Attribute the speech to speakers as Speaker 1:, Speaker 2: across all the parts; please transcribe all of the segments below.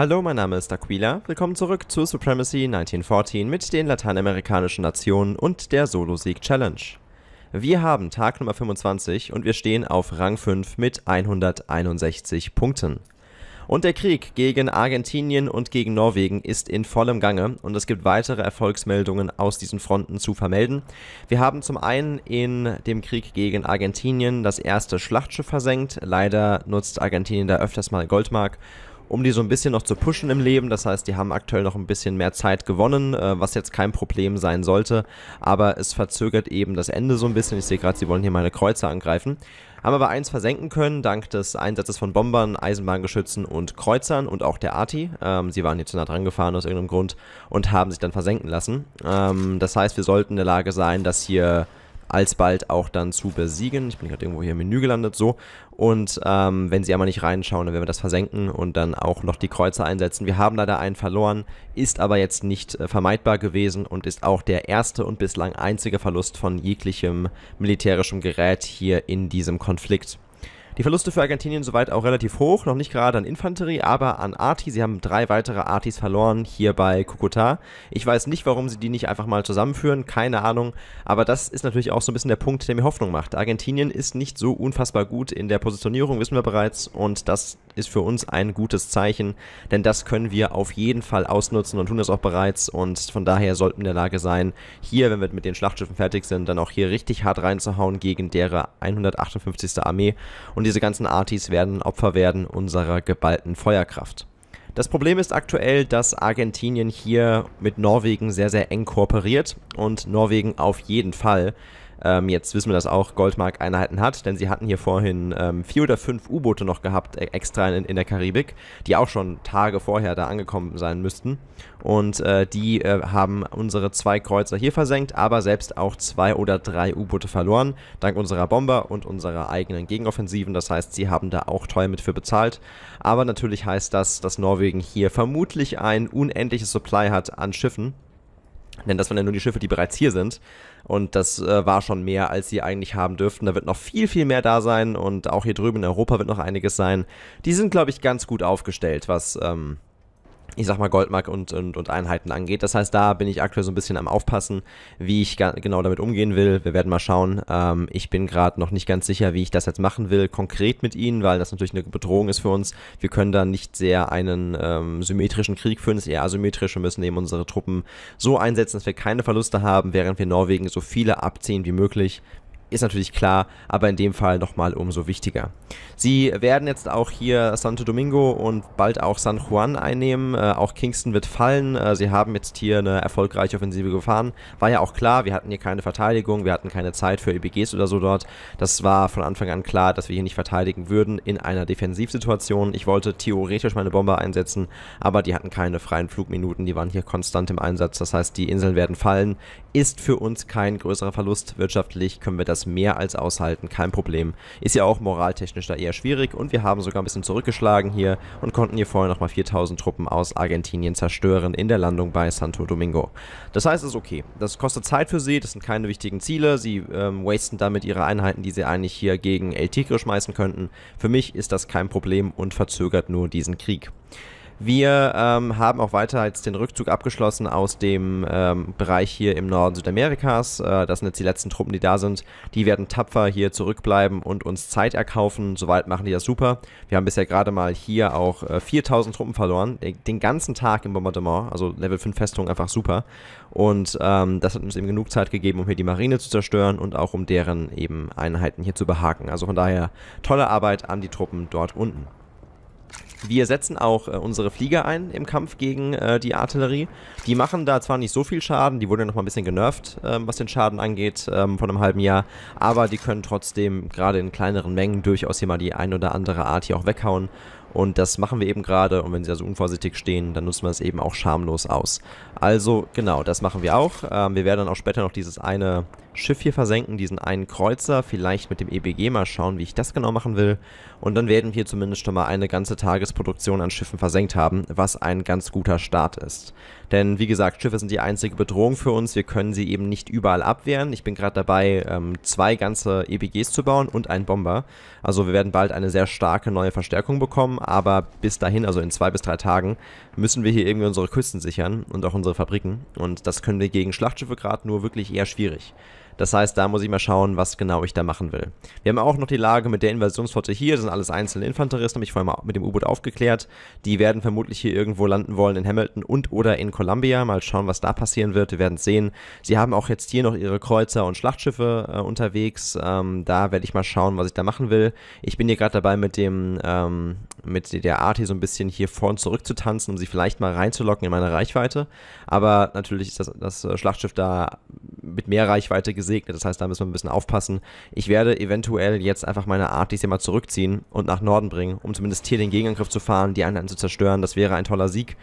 Speaker 1: Hallo, mein Name ist Aquila. Willkommen zurück zu Supremacy 1914 mit den lateinamerikanischen Nationen und der Solo-Sieg Challenge. Wir haben Tag Nummer 25 und wir stehen auf Rang 5 mit 161 Punkten. Und der Krieg gegen Argentinien und gegen Norwegen ist in vollem Gange und es gibt weitere Erfolgsmeldungen aus diesen Fronten zu vermelden. Wir haben zum einen in dem Krieg gegen Argentinien das erste Schlachtschiff versenkt. Leider nutzt Argentinien da öfters mal Goldmark um die so ein bisschen noch zu pushen im Leben. Das heißt, die haben aktuell noch ein bisschen mehr Zeit gewonnen, äh, was jetzt kein Problem sein sollte. Aber es verzögert eben das Ende so ein bisschen. Ich sehe gerade, sie wollen hier meine Kreuzer angreifen. Haben aber eins versenken können, dank des Einsatzes von Bombern, Eisenbahngeschützen und Kreuzern und auch der Arti. Ähm, sie waren hier zu nah dran gefahren aus irgendeinem Grund und haben sich dann versenken lassen. Ähm, das heißt, wir sollten in der Lage sein, dass hier alsbald auch dann zu besiegen. Ich bin gerade irgendwo hier im Menü gelandet, so. Und ähm, wenn sie einmal nicht reinschauen, dann werden wir das versenken und dann auch noch die Kreuzer einsetzen. Wir haben leider einen verloren, ist aber jetzt nicht äh, vermeidbar gewesen und ist auch der erste und bislang einzige Verlust von jeglichem militärischem Gerät hier in diesem Konflikt. Die Verluste für Argentinien soweit auch relativ hoch, noch nicht gerade an Infanterie, aber an Arti. Sie haben drei weitere Artis verloren hier bei Kukuta. Ich weiß nicht, warum sie die nicht einfach mal zusammenführen, keine Ahnung, aber das ist natürlich auch so ein bisschen der Punkt, der mir Hoffnung macht. Argentinien ist nicht so unfassbar gut in der Positionierung, wissen wir bereits, und das ist für uns ein gutes Zeichen, denn das können wir auf jeden Fall ausnutzen und tun das auch bereits und von daher sollten wir in der Lage sein, hier, wenn wir mit den Schlachtschiffen fertig sind, dann auch hier richtig hart reinzuhauen gegen deren 158. Armee und und diese ganzen Artis werden Opfer werden unserer geballten Feuerkraft. Das Problem ist aktuell, dass Argentinien hier mit Norwegen sehr, sehr eng kooperiert und Norwegen auf jeden Fall ähm, jetzt wissen wir, dass auch Goldmark Einheiten hat, denn sie hatten hier vorhin ähm, vier oder fünf U-Boote noch gehabt, e-, extra in, in, der Karibik, die auch schon Tage vorher da angekommen sein müssten. Und äh, die äh, haben unsere zwei Kreuzer hier versenkt, aber selbst auch zwei oder drei U-Boote verloren, dank unserer Bomber und unserer eigenen Gegenoffensiven. Das heißt, sie haben da auch teuer mit für bezahlt. Aber natürlich heißt das, dass Norwegen hier vermutlich ein unendliches Supply hat an Schiffen denn das waren ja nur die Schiffe, die bereits hier sind. Und das äh, war schon mehr, als sie eigentlich haben dürften. Da wird noch viel, viel mehr da sein. Und auch hier drüben in Europa wird noch einiges sein. Die sind, glaube ich, ganz gut aufgestellt, was ähm, ich sag mal, Goldmark und, und, und Einheiten angeht. Das heißt, da bin ich aktuell so ein bisschen am Aufpassen, wie ich genau damit umgehen will. Wir werden mal schauen. Ähm, ich bin gerade noch nicht ganz sicher, wie ich das jetzt machen will, konkret mit ihnen, weil das natürlich eine Bedrohung ist für uns. Wir können da nicht sehr einen ähm, symmetrischen Krieg führen, es ist eher asymmetrisch. Wir müssen eben unsere Truppen so einsetzen, dass wir keine Verluste haben, während wir Norwegen so viele abziehen wie möglich ist natürlich klar, aber in dem Fall nochmal umso wichtiger. Sie werden jetzt auch hier Santo Domingo und bald auch San Juan einnehmen. Äh, auch Kingston wird fallen. Äh, sie haben jetzt hier eine erfolgreiche Offensive gefahren. War ja auch klar, wir hatten hier keine Verteidigung, wir hatten keine Zeit für EBGs oder so dort. Das war von Anfang an klar, dass wir hier nicht verteidigen würden in einer Defensivsituation. Ich wollte theoretisch meine Bomber einsetzen, aber die hatten keine freien Flugminuten. Die waren hier konstant im Einsatz. Das heißt, die Inseln werden fallen ist für uns kein größerer Verlust. Wirtschaftlich können wir das mehr als aushalten, kein Problem. Ist ja auch moraltechnisch da eher schwierig und wir haben sogar ein bisschen zurückgeschlagen hier und konnten hier vorher nochmal 4000 Truppen aus Argentinien zerstören in der Landung bei Santo Domingo. Das heißt, es ist okay. Das kostet Zeit für sie, das sind keine wichtigen Ziele. Sie ähm, wasten damit ihre Einheiten, die sie eigentlich hier gegen El Tigre schmeißen könnten. Für mich ist das kein Problem und verzögert nur diesen Krieg. Wir ähm, haben auch weiter jetzt den Rückzug abgeschlossen aus dem ähm, Bereich hier im Norden Südamerikas. Äh, das sind jetzt die letzten Truppen, die da sind. Die werden tapfer hier zurückbleiben und uns Zeit erkaufen. Soweit machen die das super. Wir haben bisher gerade mal hier auch äh, 4000 Truppen verloren. Den ganzen Tag im Bombardement. Also Level 5 Festung einfach super. Und ähm, das hat uns eben genug Zeit gegeben, um hier die Marine zu zerstören und auch um deren eben Einheiten hier zu behaken. Also von daher tolle Arbeit an die Truppen dort unten. Wir setzen auch äh, unsere Flieger ein im Kampf gegen äh, die Artillerie. Die machen da zwar nicht so viel Schaden, die wurden ja noch mal ein bisschen genervt, ähm, was den Schaden angeht, ähm, von einem halben Jahr, aber die können trotzdem gerade in kleineren Mengen durchaus hier mal die ein oder andere Art hier auch weghauen. Und das machen wir eben gerade. Und wenn sie also unvorsichtig stehen, dann nutzen wir es eben auch schamlos aus. Also genau, das machen wir auch. Ähm, wir werden dann auch später noch dieses eine Schiff hier versenken, diesen einen Kreuzer. Vielleicht mit dem EBG mal schauen, wie ich das genau machen will. Und dann werden wir zumindest schon mal eine ganze Tagesproduktion an Schiffen versenkt haben, was ein ganz guter Start ist. Denn wie gesagt, Schiffe sind die einzige Bedrohung für uns. Wir können sie eben nicht überall abwehren. Ich bin gerade dabei, ähm, zwei ganze EBGs zu bauen und einen Bomber. Also wir werden bald eine sehr starke neue Verstärkung bekommen aber bis dahin, also in zwei bis drei Tagen, müssen wir hier irgendwie unsere Küsten sichern und auch unsere Fabriken. Und das können wir gegen Schlachtschiffe gerade nur wirklich eher schwierig. Das heißt, da muss ich mal schauen, was genau ich da machen will. Wir haben auch noch die Lage mit der Invasionsflotte hier. Das sind alles einzelne Infanteristen, habe ich vorhin mal mit dem U-Boot aufgeklärt. Die werden vermutlich hier irgendwo landen wollen in Hamilton und oder in Columbia. Mal schauen, was da passieren wird. Wir werden sehen. Sie haben auch jetzt hier noch ihre Kreuzer und Schlachtschiffe äh, unterwegs. Ähm, da werde ich mal schauen, was ich da machen will. Ich bin hier gerade dabei mit dem... Ähm, mit der Art hier so ein bisschen hier vor und zurück zu tanzen, um sie vielleicht mal reinzulocken in meine Reichweite. Aber natürlich ist das, das äh, Schlachtschiff da mit mehr Reichweite gesegnet. Das heißt, da müssen wir ein bisschen aufpassen. Ich werde eventuell jetzt einfach meine Art hier mal zurückziehen und nach Norden bringen, um zumindest hier den Gegenangriff zu fahren, die Einheiten zu zerstören. Das wäre ein toller Sieg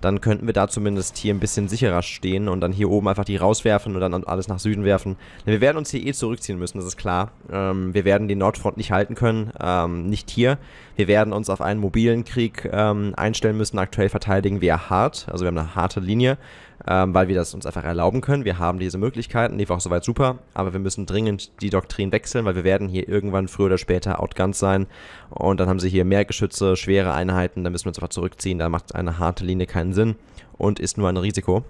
Speaker 1: dann könnten wir da zumindest hier ein bisschen sicherer stehen und dann hier oben einfach die rauswerfen und dann alles nach Süden werfen. Denn wir werden uns hier eh zurückziehen müssen, das ist klar. Ähm, wir werden die Nordfront nicht halten können, ähm, nicht hier. Wir werden uns auf einen mobilen Krieg ähm, einstellen müssen. Aktuell verteidigen wir hart, also wir haben eine harte Linie ähm, weil wir das uns einfach erlauben können. Wir haben diese Möglichkeiten, die war auch soweit super, aber wir müssen dringend die Doktrin wechseln, weil wir werden hier irgendwann früher oder später outguns sein und dann haben sie hier mehr Geschütze, schwere Einheiten, da müssen wir uns einfach zurückziehen, da macht eine harte Linie keinen Sinn und ist nur ein Risiko.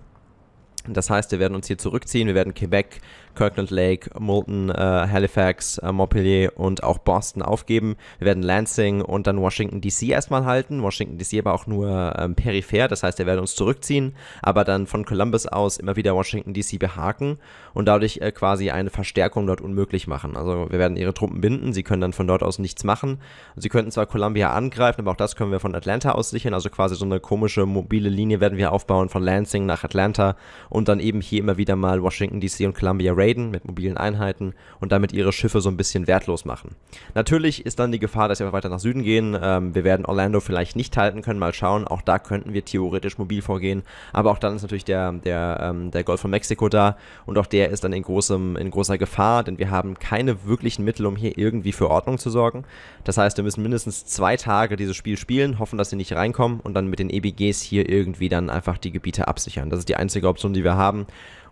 Speaker 1: Das heißt, wir werden uns hier zurückziehen, wir werden Quebec Kirkland Lake, Moulton, äh, Halifax, äh, Montpellier und auch Boston aufgeben. Wir werden Lansing und dann Washington DC erstmal halten. Washington DC aber auch nur ähm, peripher, das heißt, er werde uns zurückziehen, aber dann von Columbus aus immer wieder Washington DC behaken und dadurch äh, quasi eine Verstärkung dort unmöglich machen. Also wir werden ihre Truppen binden, sie können dann von dort aus nichts machen. Sie könnten zwar Columbia angreifen, aber auch das können wir von Atlanta aus sichern. Also quasi so eine komische mobile Linie werden wir aufbauen von Lansing nach Atlanta und dann eben hier immer wieder mal Washington DC und Columbia Raid raiden mit mobilen Einheiten und damit ihre Schiffe so ein bisschen wertlos machen. Natürlich ist dann die Gefahr, dass wir weiter nach Süden gehen. Ähm, wir werden Orlando vielleicht nicht halten können, mal schauen. Auch da könnten wir theoretisch mobil vorgehen. Aber auch dann ist natürlich der, der, ähm, der Golf von Mexiko da und auch der ist dann in, großem, in großer Gefahr, denn wir haben keine wirklichen Mittel, um hier irgendwie für Ordnung zu sorgen. Das heißt, wir müssen mindestens zwei Tage dieses Spiel spielen, hoffen, dass sie nicht reinkommen und dann mit den EBGs hier irgendwie dann einfach die Gebiete absichern. Das ist die einzige Option, die wir haben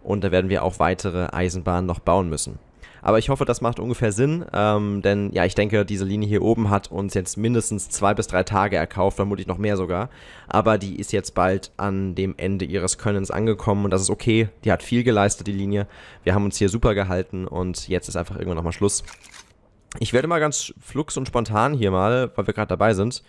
Speaker 1: und da werden wir auch weitere Eisenbahnen noch bauen müssen. Aber ich hoffe, das macht ungefähr Sinn, ähm, denn ja, ich denke, diese Linie hier oben hat uns jetzt mindestens zwei bis drei Tage erkauft, vermutlich noch mehr sogar. Aber die ist jetzt bald an dem Ende ihres Könnens angekommen und das ist okay. Die hat viel geleistet, die Linie. Wir haben uns hier super gehalten und jetzt ist einfach irgendwann nochmal Schluss. Ich werde mal ganz flux und spontan hier mal, weil wir gerade dabei sind,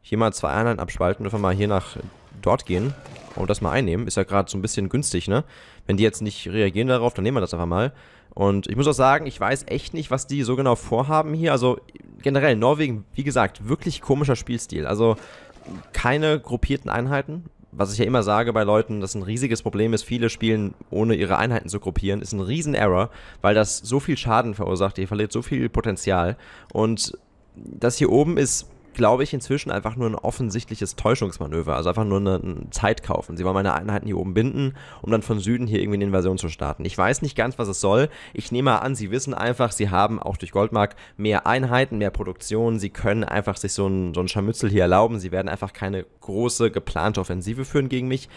Speaker 1: hier mal zwei Einheiten abspalten, dürfen wir mal hier nach dort gehen und das mal einnehmen. Ist ja gerade so ein bisschen günstig, ne? Wenn die jetzt nicht reagieren darauf, dann nehmen wir das einfach mal. Und ich muss auch sagen, ich weiß echt nicht, was die so genau vorhaben hier. Also generell, Norwegen, wie gesagt, wirklich komischer Spielstil. Also keine gruppierten Einheiten. Was ich ja immer sage bei Leuten, dass ein riesiges Problem ist, viele spielen ohne ihre Einheiten zu gruppieren, ist ein riesen Error, weil das so viel Schaden verursacht. Ihr verliert so viel Potenzial. Und das hier oben ist glaube ich, inzwischen einfach nur ein offensichtliches Täuschungsmanöver, also einfach nur eine, eine Zeit kaufen. Sie wollen meine Einheiten hier oben binden, um dann von Süden hier irgendwie eine Invasion zu starten. Ich weiß nicht ganz, was es soll. Ich nehme an, sie wissen einfach, sie haben auch durch Goldmark mehr Einheiten, mehr Produktion. Sie können einfach sich so ein, so ein Scharmützel hier erlauben. Sie werden einfach keine große geplante Offensive führen gegen mich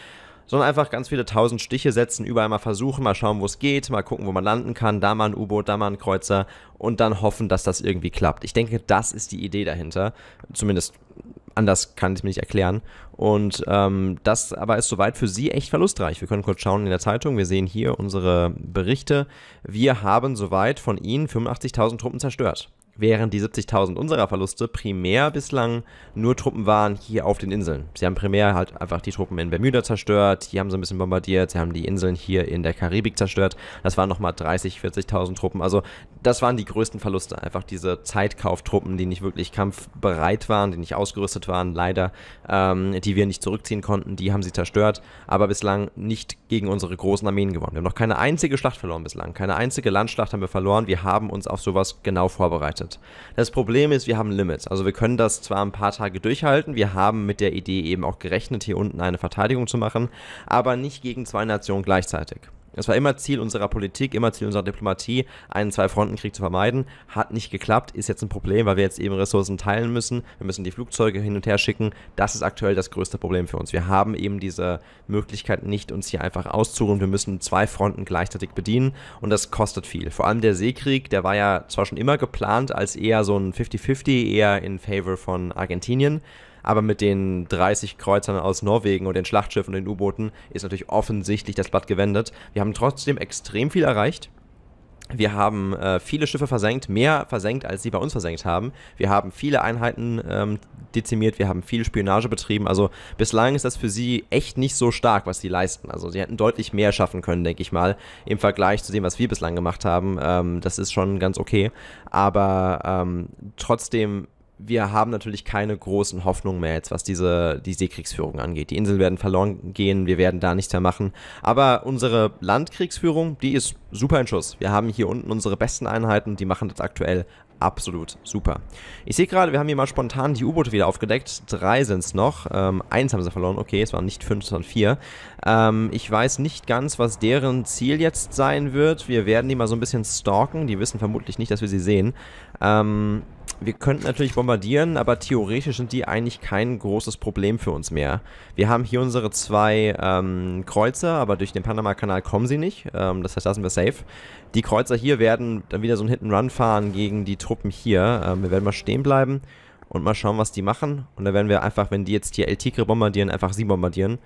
Speaker 1: sondern einfach ganz viele tausend Stiche setzen, überall mal versuchen, mal schauen, wo es geht, mal gucken, wo man landen kann, da mal ein U-Boot, da mal ein Kreuzer und dann hoffen, dass das irgendwie klappt. Ich denke, das ist die Idee dahinter. Zumindest anders kann ich es mir nicht erklären. Und ähm, das aber ist soweit für Sie echt verlustreich. Wir können kurz schauen in der Zeitung. Wir sehen hier unsere Berichte. Wir haben soweit von Ihnen 85.000 Truppen zerstört während die 70.000 unserer Verluste primär bislang nur Truppen waren hier auf den Inseln. Sie haben primär halt einfach die Truppen in Bermuda zerstört, hier haben sie ein bisschen bombardiert, sie haben die Inseln hier in der Karibik zerstört. Das waren nochmal 30.000, 40.000 Truppen. Also das waren die größten Verluste. Einfach diese Zeitkauftruppen, die nicht wirklich kampfbereit waren, die nicht ausgerüstet waren, leider, ähm, die wir nicht zurückziehen konnten, die haben sie zerstört, aber bislang nicht gegen unsere großen Armeen gewonnen. Wir haben noch keine einzige Schlacht verloren bislang, keine einzige Landschlacht haben wir verloren. Wir haben uns auf sowas genau vorbereitet. Das Problem ist, wir haben Limits. Also wir können das zwar ein paar Tage durchhalten, wir haben mit der Idee eben auch gerechnet, hier unten eine Verteidigung zu machen, aber nicht gegen zwei Nationen gleichzeitig. Das war immer Ziel unserer Politik, immer Ziel unserer Diplomatie, einen Zwei-Fronten-Krieg zu vermeiden. Hat nicht geklappt, ist jetzt ein Problem, weil wir jetzt eben Ressourcen teilen müssen. Wir müssen die Flugzeuge hin und her schicken. Das ist aktuell das größte Problem für uns. Wir haben eben diese Möglichkeit nicht, uns hier einfach auszuruhen. Wir müssen zwei Fronten gleichzeitig bedienen und das kostet viel. Vor allem der Seekrieg, der war ja zwar schon immer geplant als eher so ein 50-50, eher in favor von Argentinien. Aber mit den 30 Kreuzern aus Norwegen und den Schlachtschiffen und den U-Booten ist natürlich offensichtlich das Blatt gewendet. Wir haben trotzdem extrem viel erreicht. Wir haben äh, viele Schiffe versenkt, mehr versenkt, als sie bei uns versenkt haben. Wir haben viele Einheiten ähm, dezimiert, wir haben viel Spionage betrieben. Also bislang ist das für sie echt nicht so stark, was sie leisten. Also sie hätten deutlich mehr schaffen können, denke ich mal, im Vergleich zu dem, was wir bislang gemacht haben. Ähm, das ist schon ganz okay. Aber ähm, trotzdem wir haben natürlich keine großen Hoffnungen mehr jetzt, was diese, die Seekriegsführung angeht. Die Inseln werden verloren gehen, wir werden da nichts mehr machen. Aber unsere Landkriegsführung, die ist super in Schuss. Wir haben hier unten unsere besten Einheiten, die machen das aktuell absolut super. Ich sehe gerade, wir haben hier mal spontan die U-Boote wieder aufgedeckt. Drei sind es noch. Ähm, eins haben sie verloren. Okay, es waren nicht fünf, sondern vier. Ähm, ich weiß nicht ganz, was deren Ziel jetzt sein wird. Wir werden die mal so ein bisschen stalken. Die wissen vermutlich nicht, dass wir sie sehen. Ähm, wir könnten natürlich bombardieren, aber theoretisch sind die eigentlich kein großes Problem für uns mehr. Wir haben hier unsere zwei ähm, Kreuzer, aber durch den Panama-Kanal kommen sie nicht. Ähm, das heißt, da sind wir safe. Die Kreuzer hier werden dann wieder so einen Hit-and-Run fahren gegen die Truppen hier. Ähm, wir werden mal stehen bleiben und mal schauen, was die machen. Und da werden wir einfach, wenn die jetzt hier El Tigre bombardieren, einfach sie bombardieren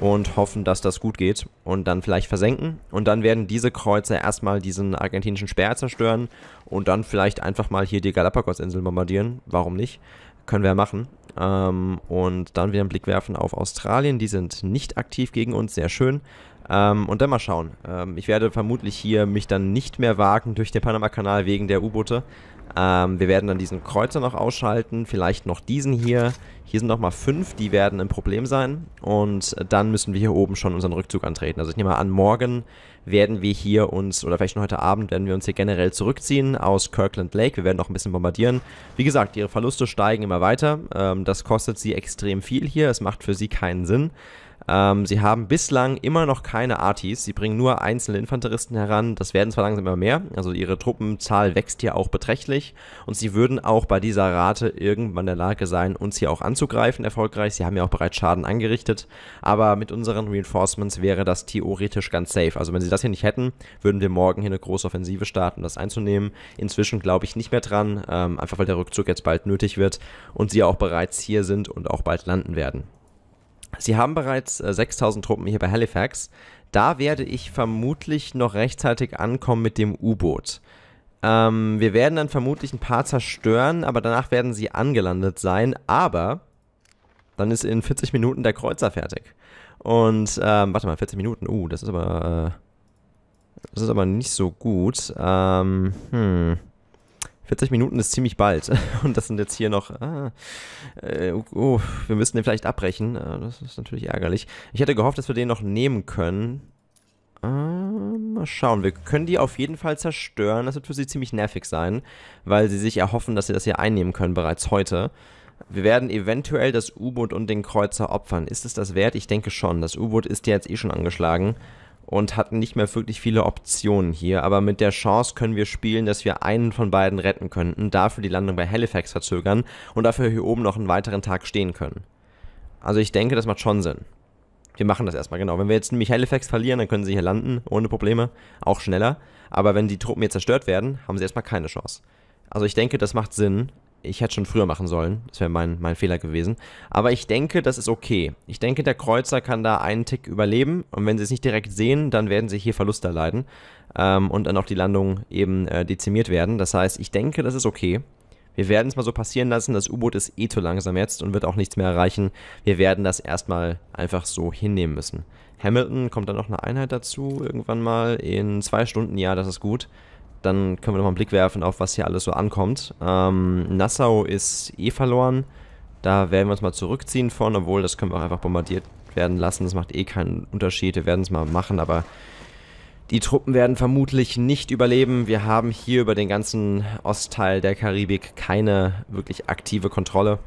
Speaker 1: und hoffen, dass das gut geht und dann vielleicht versenken. Und dann werden diese Kreuzer erstmal diesen argentinischen Sperr zerstören und dann vielleicht einfach mal hier die Galapagos-Inseln bombardieren. Warum nicht? Können wir ja machen. Ähm, und dann wieder einen Blick werfen auf Australien. Die sind nicht aktiv gegen uns, sehr schön. Ähm, und dann mal schauen. Ähm, ich werde vermutlich hier mich dann nicht mehr wagen durch den Panama-Kanal wegen der U-Boote. Ähm, wir werden dann diesen Kreuzer noch ausschalten, vielleicht noch diesen hier. Hier sind nochmal fünf, die werden ein Problem sein. Und dann müssen wir hier oben schon unseren Rückzug antreten. Also ich nehme mal an, morgen werden wir hier uns, oder vielleicht schon heute Abend, werden wir uns hier generell zurückziehen aus Kirkland Lake. Wir werden noch ein bisschen bombardieren. Wie gesagt, ihre Verluste steigen immer weiter. Ähm, das kostet sie extrem viel hier. Es macht für sie keinen Sinn. Ähm, sie haben bislang immer noch keine Artis. Sie bringen nur einzelne Infanteristen heran. Das werden zwar langsam immer mehr. Also ihre Truppenzahl wächst hier auch beträchtlich. Und sie würden auch bei dieser Rate irgendwann in der Lage sein, uns hier auch anzugreifen erfolgreich. Sie haben ja auch bereits Schaden angerichtet. Aber mit unseren Reinforcements wäre das theoretisch ganz safe. Also wenn sie das hier nicht hätten, würden wir morgen hier eine große Offensive starten, um das einzunehmen. Inzwischen glaube ich nicht mehr dran. Ähm, einfach weil der Rückzug jetzt bald nötig wird. Und sie auch bereits hier sind und auch bald landen werden. Sie haben bereits 6000 äh, Truppen hier bei Halifax. Da werde ich vermutlich noch rechtzeitig ankommen mit dem U-Boot. Ähm, wir werden dann vermutlich ein paar zerstören, aber danach werden sie angelandet sein. Aber dann ist in 40 Minuten der Kreuzer fertig. Und, ähm, warte mal, 40 Minuten. Uh, das ist aber, äh, das ist aber nicht so gut. Ähm, hm. 40 Minuten ist ziemlich bald. Und das sind jetzt hier noch, ah, äh, oh, oh wir müssen den vielleicht abbrechen. Ah, das ist natürlich ärgerlich. Ich hätte gehofft, dass wir den noch nehmen können. Ah, mal schauen. Wir können die auf jeden Fall zerstören. Das wird für sie ziemlich nervig sein, weil sie sich erhoffen, dass sie das hier einnehmen können bereits heute. Wir werden eventuell das U-Boot und den Kreuzer opfern. Ist es das wert? Ich denke schon. Das U-Boot ist ja jetzt eh schon angeschlagen und hatten nicht mehr wirklich viele Optionen hier. Aber mit der Chance können wir spielen, dass wir einen von beiden retten könnten, dafür die Landung bei Halifax verzögern und dafür hier oben noch einen weiteren Tag stehen können. Also ich denke, das macht schon Sinn. Wir machen das erstmal, genau. Wenn wir jetzt nämlich Halifax verlieren, dann können sie hier landen, ohne Probleme, auch schneller. Aber wenn die Truppen hier zerstört werden, haben sie erstmal keine Chance. Also ich denke, das macht Sinn ich hätte schon früher machen sollen. Das wäre mein, mein Fehler gewesen. Aber ich denke, das ist okay. Ich denke, der Kreuzer kann da einen Tick überleben. Und wenn sie es nicht direkt sehen, dann werden sie hier Verluste erleiden. Ähm, und dann auch die Landung eben äh, dezimiert werden. Das heißt, ich denke, das ist okay. Wir werden es mal so passieren lassen. Das U-Boot ist eh zu langsam jetzt und wird auch nichts mehr erreichen. Wir werden das erstmal einfach so hinnehmen müssen. Hamilton kommt dann noch eine Einheit dazu irgendwann mal. In zwei Stunden, ja, das ist gut dann können wir nochmal einen Blick werfen auf, was hier alles so ankommt. Ähm, Nassau ist eh verloren. Da werden wir uns mal zurückziehen von, obwohl das können wir auch einfach bombardiert werden lassen. Das macht eh keinen Unterschied. Wir werden es mal machen, aber die Truppen werden vermutlich nicht überleben. Wir haben hier über den ganzen Ostteil der Karibik keine wirklich aktive Kontrolle.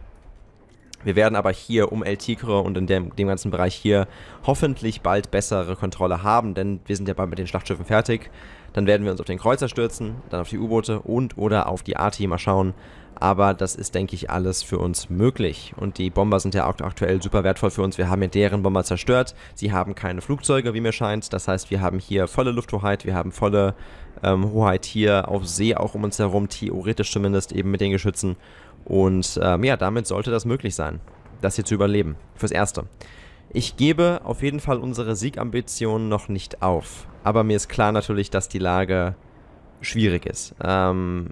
Speaker 1: Wir werden aber hier um El Tigre und in dem, dem, ganzen Bereich hier hoffentlich bald bessere Kontrolle haben, denn wir sind ja bald mit den Schlachtschiffen fertig. Dann werden wir uns auf den Kreuzer stürzen, dann auf die U-Boote und oder auf die Arti mal schauen. Aber das ist, denke ich, alles für uns möglich. Und die Bomber sind ja aktuell super wertvoll für uns. Wir haben ja deren Bomber zerstört. Sie haben keine Flugzeuge, wie mir scheint. Das heißt, wir haben hier volle Lufthoheit, wir haben volle ähm, Hoheit hier auf See auch um uns herum, theoretisch zumindest eben mit den Geschützen. Und ähm, ja, damit sollte das möglich sein, das hier zu überleben. Fürs Erste. Ich gebe auf jeden Fall unsere Siegambitionen noch nicht auf. Aber mir ist klar natürlich, dass die Lage schwierig ist. Ähm,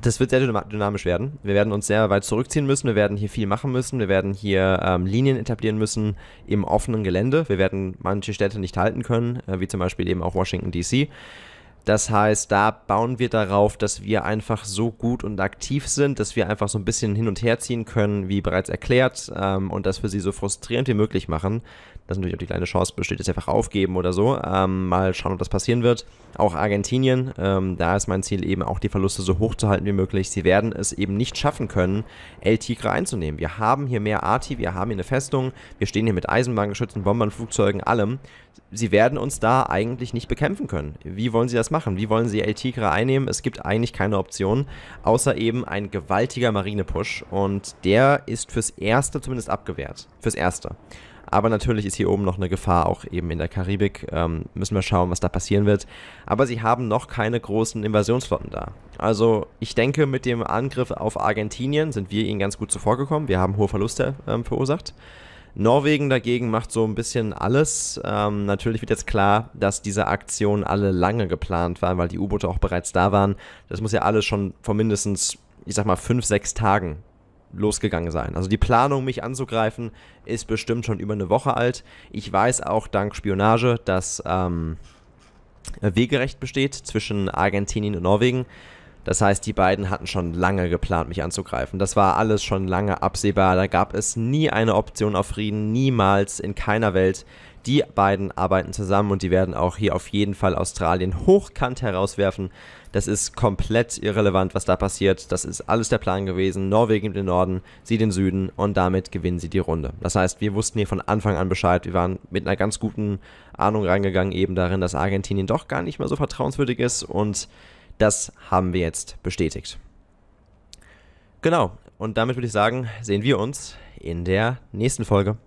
Speaker 1: das wird sehr dynamisch werden. Wir werden uns sehr weit zurückziehen müssen. Wir werden hier viel machen müssen. Wir werden hier ähm, Linien etablieren müssen im offenen Gelände. Wir werden manche Städte nicht halten können, äh, wie zum Beispiel eben auch Washington DC. Das heißt, da bauen wir darauf, dass wir einfach so gut und aktiv sind, dass wir einfach so ein bisschen hin und her ziehen können, wie bereits erklärt, ähm, und dass wir sie so frustrierend wie möglich machen, dass natürlich auch die kleine Chance besteht, jetzt einfach aufgeben oder so. Ähm, mal schauen, ob das passieren wird. Auch Argentinien, ähm, da ist mein Ziel eben auch die Verluste so hoch zu halten wie möglich. Sie werden es eben nicht schaffen können, El Tigre einzunehmen. Wir haben hier mehr Arti, wir haben hier eine Festung, wir stehen hier mit Eisenbahngeschützen, Bombern, Flugzeugen, allem. Sie werden uns da eigentlich nicht bekämpfen können. Wie wollen sie das machen? Wie wollen sie El Tigre einnehmen? Es gibt eigentlich keine Option, außer eben ein gewaltiger Marinepush und der ist fürs Erste zumindest abgewehrt. Fürs Erste. Aber natürlich ist hier oben noch eine Gefahr, auch eben in der Karibik. Ähm, müssen wir schauen, was da passieren wird. Aber sie haben noch keine großen Invasionsflotten da. Also ich denke, mit dem Angriff auf Argentinien sind wir ihnen ganz gut zuvorgekommen. Wir haben hohe Verluste ähm, verursacht. Norwegen dagegen macht so ein bisschen alles. Ähm, natürlich wird jetzt klar, dass diese Aktionen alle lange geplant waren, weil die U-Boote auch bereits da waren. Das muss ja alles schon vor mindestens, ich sag mal, fünf, sechs Tagen losgegangen sein. Also die Planung, mich anzugreifen, ist bestimmt schon über eine Woche alt. Ich weiß auch dank Spionage, dass ähm, Wegerecht besteht zwischen Argentinien und Norwegen. Das heißt, die beiden hatten schon lange geplant, mich anzugreifen. Das war alles schon lange absehbar. Da gab es nie eine Option auf Frieden, niemals in keiner Welt. Die beiden arbeiten zusammen und die werden auch hier auf jeden Fall Australien hochkant herauswerfen. Das ist komplett irrelevant, was da passiert. Das ist alles der Plan gewesen. Norwegen den Norden, sie den Süden und damit gewinnen sie die Runde. Das heißt, wir wussten hier von Anfang an Bescheid. Wir waren mit einer ganz guten Ahnung reingegangen, eben darin, dass Argentinien doch gar nicht mehr so vertrauenswürdig ist und das haben wir jetzt bestätigt. Genau, und damit würde ich sagen, sehen wir uns in der nächsten Folge.